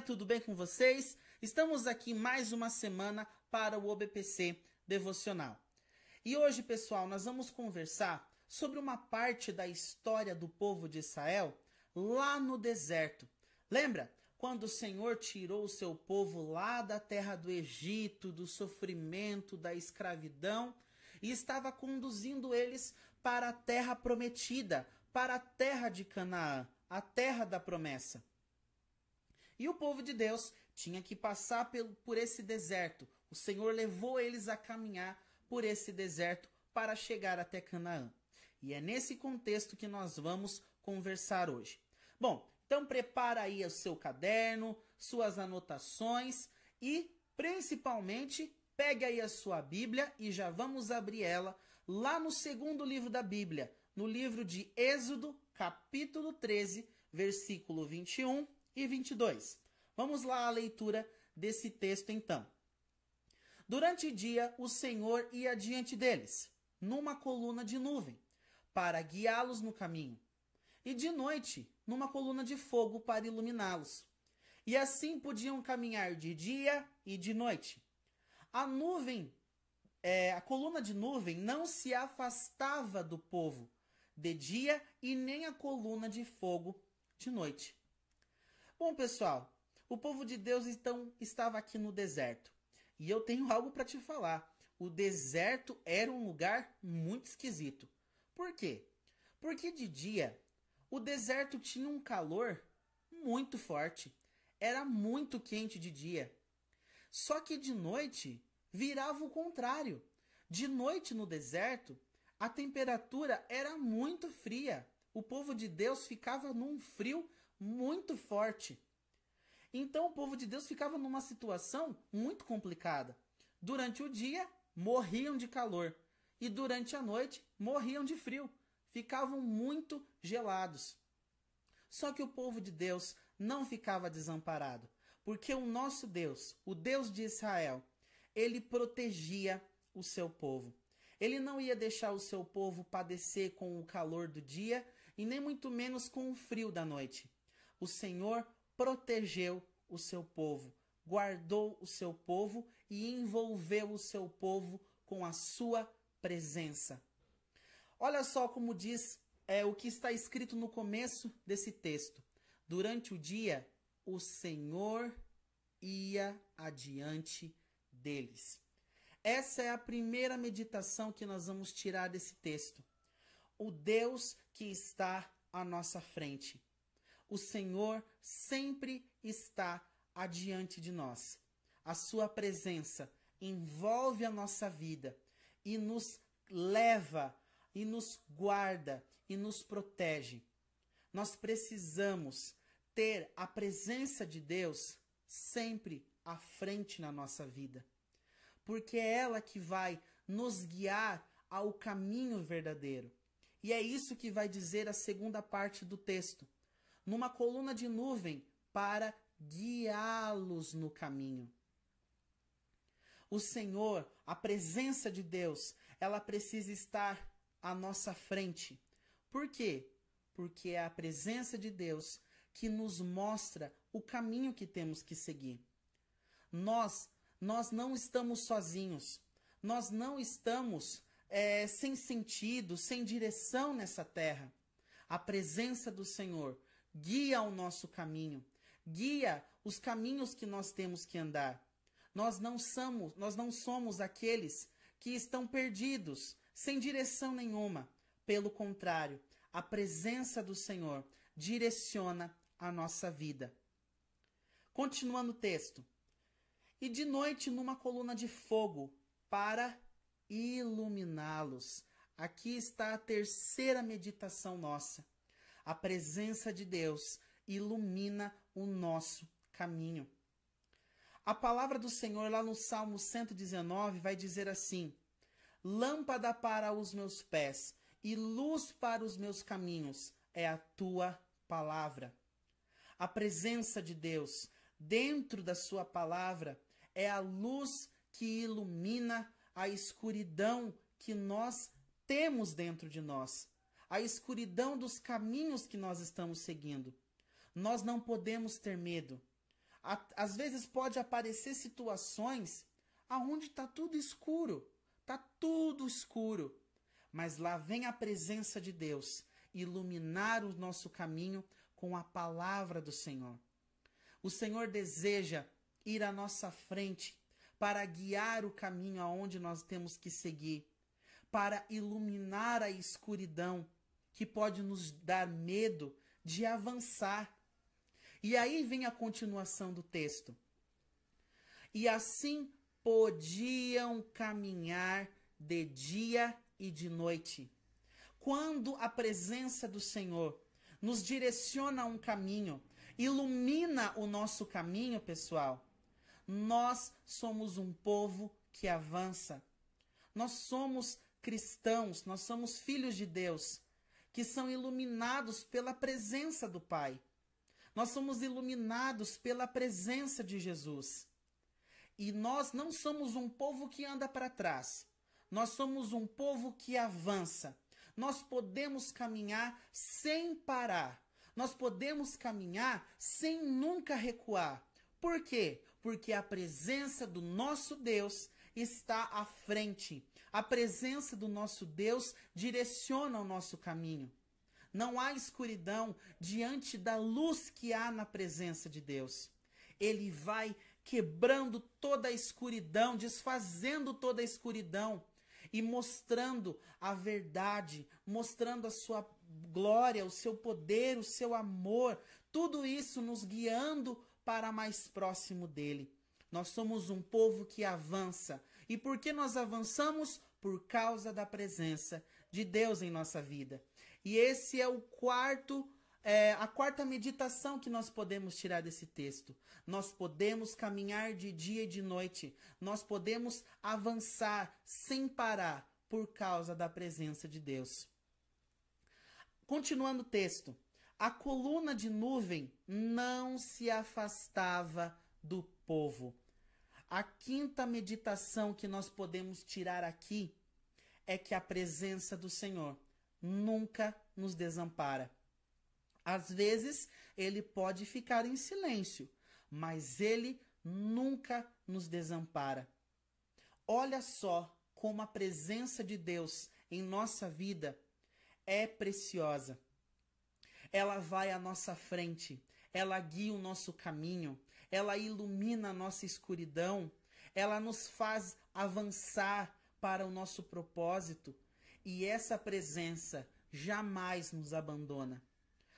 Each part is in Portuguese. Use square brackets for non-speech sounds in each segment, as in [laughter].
tudo bem com vocês? Estamos aqui mais uma semana para o OBPC Devocional. E hoje, pessoal, nós vamos conversar sobre uma parte da história do povo de Israel lá no deserto. Lembra quando o Senhor tirou o seu povo lá da terra do Egito, do sofrimento, da escravidão? e estava conduzindo eles para a terra prometida, para a terra de Canaã, a terra da promessa. E o povo de Deus tinha que passar por esse deserto. O Senhor levou eles a caminhar por esse deserto para chegar até Canaã. E é nesse contexto que nós vamos conversar hoje. Bom, então prepara aí o seu caderno, suas anotações e principalmente pegue aí a sua Bíblia e já vamos abrir ela lá no segundo livro da Bíblia, no livro de Êxodo, capítulo 13, versículo 21 e 22. Vamos lá à leitura desse texto então. Durante o dia, o Senhor ia diante deles, numa coluna de nuvem, para guiá-los no caminho, e de noite, numa coluna de fogo para iluminá-los. E assim podiam caminhar de dia e de noite. A nuvem, é, a coluna de nuvem não se afastava do povo de dia e nem a coluna de fogo de noite. Bom, pessoal, o povo de Deus então estava aqui no deserto. E eu tenho [laughs] algo para te falar. O deserto era um lugar muito esquisito. Por quê? Porque de dia o deserto tinha um calor muito forte. Era muito quente de dia. Só que de noite virava o contrário. De noite no deserto, a temperatura era muito fria. O povo de Deus ficava num frio muito forte. Então o povo de Deus ficava numa situação muito complicada. Durante o dia, morriam de calor. E durante a noite, morriam de frio. Ficavam muito gelados. Só que o povo de Deus não ficava desamparado. Porque o nosso Deus, o Deus de Israel, ele protegia o seu povo. Ele não ia deixar o seu povo padecer com o calor do dia e nem muito menos com o frio da noite. O Senhor protegeu o seu povo, guardou o seu povo e envolveu o seu povo com a sua presença. Olha só como diz é, o que está escrito no começo desse texto. Durante o dia, o Senhor ia adiante deles. Essa é a primeira meditação que nós vamos tirar desse texto. O Deus que está à nossa frente o Senhor sempre está adiante de nós. A sua presença envolve a nossa vida e nos leva e nos guarda e nos protege. Nós precisamos ter a presença de Deus sempre à frente na nossa vida, porque é ela que vai nos guiar ao caminho verdadeiro. E é isso que vai dizer a segunda parte do texto numa coluna de nuvem para guiá-los no caminho. O Senhor, a presença de Deus, ela precisa estar à nossa frente. Por quê? Porque é a presença de Deus que nos mostra o caminho que temos que seguir. Nós, nós não estamos sozinhos. Nós não estamos é, sem sentido, sem direção nessa terra. A presença do Senhor guia o nosso caminho, guia os caminhos que nós temos que andar. Nós não somos, nós não somos aqueles que estão perdidos, sem direção nenhuma. Pelo contrário, a presença do Senhor direciona a nossa vida. Continuando o texto. E de noite numa coluna de fogo para iluminá-los. Aqui está a terceira meditação nossa a presença de Deus ilumina o nosso caminho. A palavra do Senhor lá no Salmo 119 vai dizer assim: Lâmpada para os meus pés e luz para os meus caminhos é a tua palavra. A presença de Deus dentro da sua palavra é a luz que ilumina a escuridão que nós temos dentro de nós a escuridão dos caminhos que nós estamos seguindo. Nós não podemos ter medo. Às vezes pode aparecer situações aonde está tudo escuro, está tudo escuro, mas lá vem a presença de Deus iluminar o nosso caminho com a palavra do Senhor. O Senhor deseja ir à nossa frente para guiar o caminho aonde nós temos que seguir, para iluminar a escuridão que pode nos dar medo de avançar. E aí vem a continuação do texto. E assim podiam caminhar de dia e de noite. Quando a presença do Senhor nos direciona a um caminho, ilumina o nosso caminho, pessoal, nós somos um povo que avança. Nós somos cristãos, nós somos filhos de Deus que são iluminados pela presença do Pai. Nós somos iluminados pela presença de Jesus. E nós não somos um povo que anda para trás. Nós somos um povo que avança. Nós podemos caminhar sem parar. Nós podemos caminhar sem nunca recuar. Por quê? Porque a presença do nosso Deus está à frente a presença do nosso Deus direciona o nosso caminho. Não há escuridão diante da luz que há na presença de Deus. Ele vai quebrando toda a escuridão, desfazendo toda a escuridão e mostrando a verdade, mostrando a sua glória, o seu poder, o seu amor, tudo isso nos guiando para mais próximo dele. Nós somos um povo que avança, e por que nós avançamos? Por causa da presença de Deus em nossa vida. E esse é o quarto é a quarta meditação que nós podemos tirar desse texto. Nós podemos caminhar de dia e de noite, nós podemos avançar sem parar por causa da presença de Deus. Continuando o texto, a coluna de nuvem não se afastava do povo. A quinta meditação que nós podemos tirar aqui é que a presença do Senhor nunca nos desampara. Às vezes, ele pode ficar em silêncio, mas ele nunca nos desampara. Olha só como a presença de Deus em nossa vida é preciosa. Ela vai à nossa frente, ela guia o nosso caminho, ela ilumina a nossa escuridão, ela nos faz avançar para o nosso propósito e essa presença jamais nos abandona.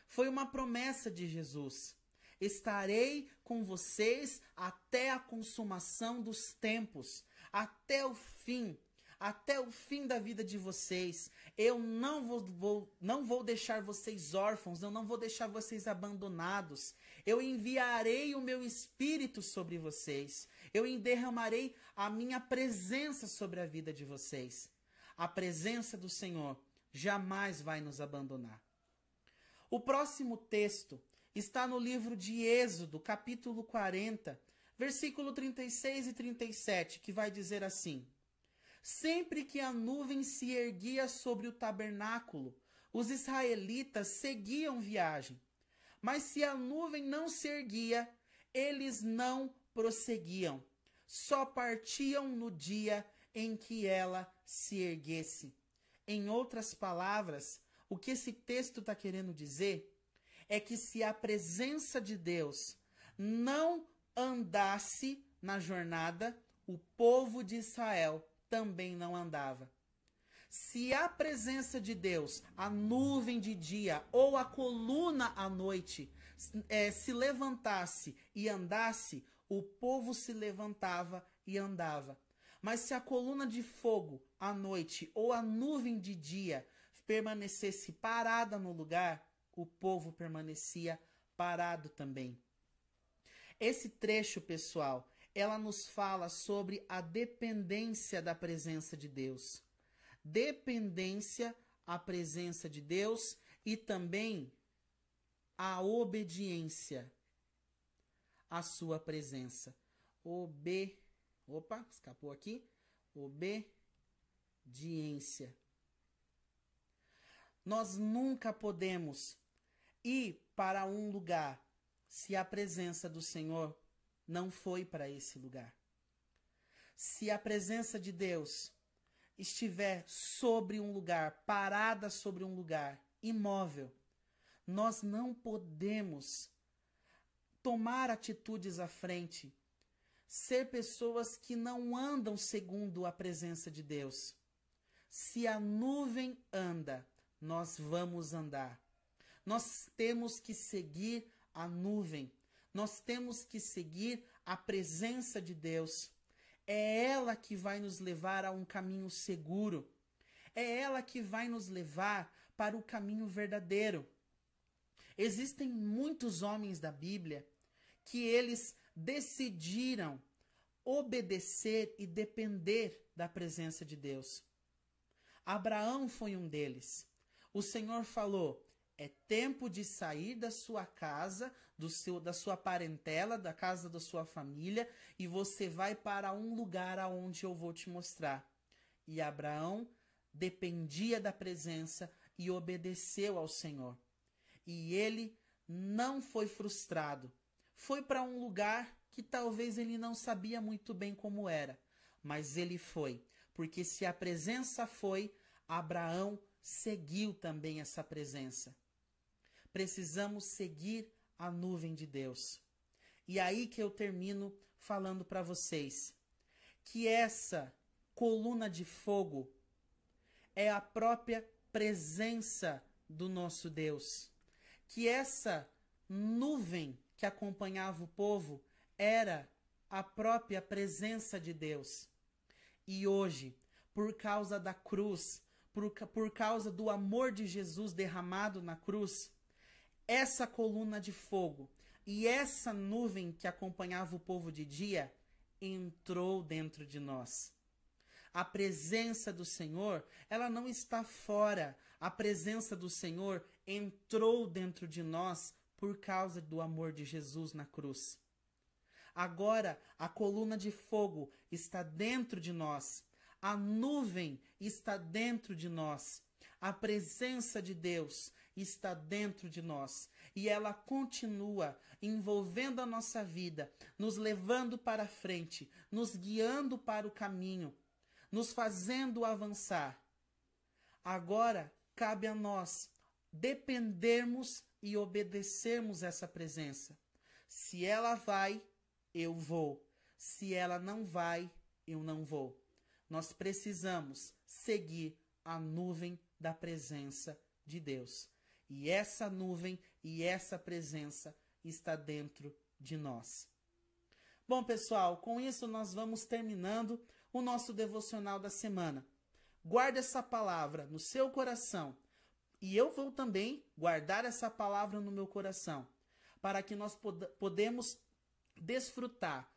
Foi uma promessa de Jesus: estarei com vocês até a consumação dos tempos, até o fim até o fim da vida de vocês. Eu não vou, vou, não vou deixar vocês órfãos, eu não vou deixar vocês abandonados. Eu enviarei o meu espírito sobre vocês. Eu derramarei a minha presença sobre a vida de vocês. A presença do Senhor jamais vai nos abandonar. O próximo texto está no livro de Êxodo, capítulo 40, versículo 36 e 37, que vai dizer assim: Sempre que a nuvem se erguia sobre o tabernáculo, os israelitas seguiam viagem. Mas se a nuvem não se erguia, eles não prosseguiam. Só partiam no dia em que ela se erguesse. Em outras palavras, o que esse texto está querendo dizer é que se a presença de Deus não andasse na jornada, o povo de Israel também não andava. Se a presença de Deus, a nuvem de dia ou a coluna à noite é, se levantasse e andasse, o povo se levantava e andava. Mas se a coluna de fogo à noite ou a nuvem de dia permanecesse parada no lugar, o povo permanecia parado também. Esse trecho, pessoal, ela nos fala sobre a dependência da presença de Deus dependência à presença de Deus e também a obediência à sua presença. Ob. opa, escapou aqui. Obediência. Nós nunca podemos ir para um lugar se a presença do Senhor não foi para esse lugar. Se a presença de Deus estiver sobre um lugar, parada sobre um lugar, imóvel, nós não podemos tomar atitudes à frente, ser pessoas que não andam segundo a presença de Deus. Se a nuvem anda, nós vamos andar. Nós temos que seguir a nuvem. Nós temos que seguir a presença de Deus. É ela que vai nos levar a um caminho seguro. É ela que vai nos levar para o caminho verdadeiro. Existem muitos homens da Bíblia que eles decidiram obedecer e depender da presença de Deus. Abraão foi um deles. O Senhor falou: é tempo de sair da sua casa, do seu, da sua parentela, da casa da sua família, e você vai para um lugar aonde eu vou te mostrar. E Abraão dependia da presença e obedeceu ao Senhor. E ele não foi frustrado. Foi para um lugar que talvez ele não sabia muito bem como era, mas ele foi, porque se a presença foi, Abraão seguiu também essa presença. Precisamos seguir a nuvem de Deus. E aí que eu termino falando para vocês que essa coluna de fogo é a própria presença do nosso Deus. Que essa nuvem que acompanhava o povo era a própria presença de Deus. E hoje, por causa da cruz, por, por causa do amor de Jesus derramado na cruz, essa coluna de fogo e essa nuvem que acompanhava o povo de dia entrou dentro de nós. A presença do Senhor, ela não está fora. A presença do Senhor entrou dentro de nós por causa do amor de Jesus na cruz. Agora, a coluna de fogo está dentro de nós. A nuvem está dentro de nós. A presença de Deus, está dentro de nós e ela continua envolvendo a nossa vida, nos levando para frente, nos guiando para o caminho, nos fazendo avançar. Agora cabe a nós dependermos e obedecermos essa presença. Se ela vai, eu vou. Se ela não vai, eu não vou. Nós precisamos seguir a nuvem da presença de Deus. E essa nuvem e essa presença está dentro de nós. Bom, pessoal, com isso nós vamos terminando o nosso devocional da semana. Guarde essa palavra no seu coração e eu vou também guardar essa palavra no meu coração, para que nós pod podemos desfrutar